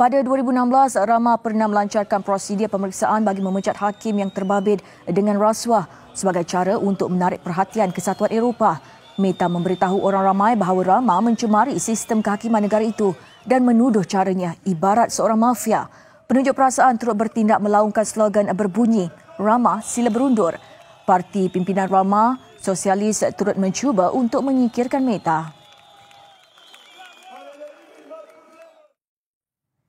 Pada 2016, Rama pernah melancarkan prosedur pemeriksaan bagi memecat hakim yang terbabit dengan rasuah sebagai cara untuk menarik perhatian kesatuan Eropah. Meta memberitahu orang ramai bahawa Rama mencemari sistem kehakiman negara itu dan menuduh caranya ibarat seorang mafia. Penunjuk perasaan turut bertindak melaungkan slogan berbunyi, Rama sila berundur. Parti pimpinan Rama, Sosialis turut mencuba untuk menyikirkan Meta.